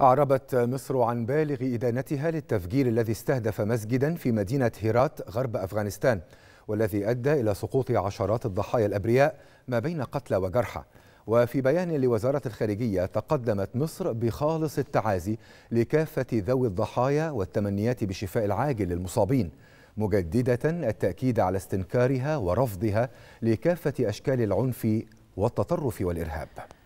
أعربت مصر عن بالغ إدانتها للتفجير الذي استهدف مسجدا في مدينة هيرات غرب أفغانستان والذي أدى إلى سقوط عشرات الضحايا الأبرياء ما بين قتلى وجرحى وفي بيان لوزارة الخارجية تقدمت مصر بخالص التعازي لكافة ذوي الضحايا والتمنيات بشفاء العاجل للمصابين مجددة التأكيد على استنكارها ورفضها لكافة أشكال العنف والتطرف والإرهاب